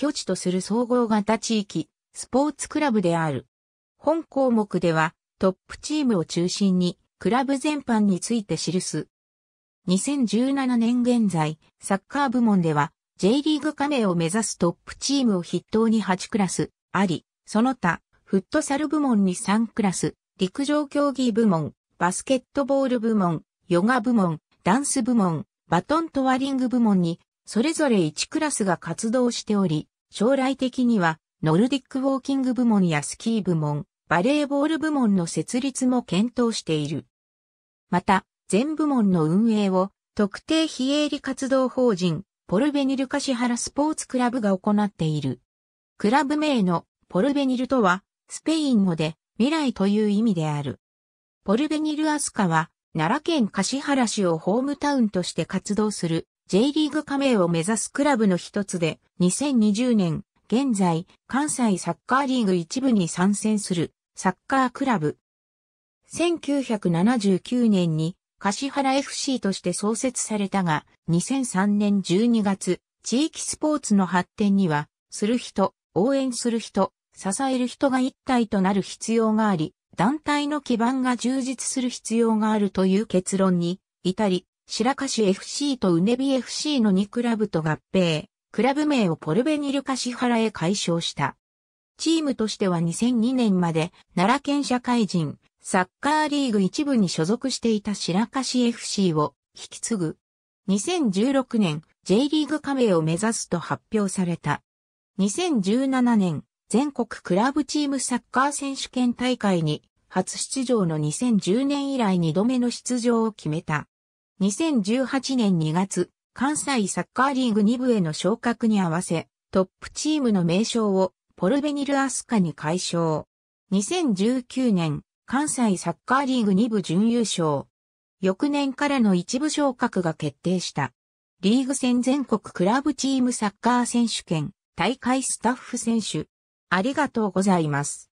拠地とする総合型地域、スポーツクラブである。本項目では、トップチームを中心に、クラブ全般について記す。2017年現在、サッカー部門では、J リーグ加盟を目指すトップチームを筆頭に8クラス、あり、その他、フットサル部門に3クラス、陸上競技部門、バスケットボール部門、ヨガ部門、ダンス部門、バトントワリング部門に、それぞれ1クラスが活動しており、将来的には、ノルディックウォーキング部門やスキー部門、バレーボール部門の設立も検討している。また、全部門の運営を特定非営利活動法人ポルベニルカシハラスポーツクラブが行っている。クラブ名のポルベニルとはスペイン語で未来という意味である。ポルベニルアスカは奈良県カシハラ市をホームタウンとして活動する J リーグ加盟を目指すクラブの一つで、2020年、現在、関西サッカーリーグ一部に参戦する、サッカークラブ。1979年に、柏原 FC として創設されたが、2003年12月、地域スポーツの発展には、する人、応援する人、支える人が一体となる必要があり、団体の基盤が充実する必要があるという結論に至り、白河市 FC とうねび FC の2クラブと合併、クラブ名をポルベニルカシハラへ改称した。チームとしては2002年まで奈良県社会人、サッカーリーグ一部に所属していた白河市 FC を引き継ぐ。2016年、J リーグ加盟を目指すと発表された。2017年、全国クラブチームサッカー選手権大会に初出場の2010年以来2度目の出場を決めた。2018年2月、関西サッカーリーグ2部への昇格に合わせ、トップチームの名称をポルベニルアスカに解消。2019年、関西サッカーリーグ2部準優勝。翌年からの一部昇格が決定した。リーグ戦全国クラブチームサッカー選手権、大会スタッフ選手。ありがとうございます。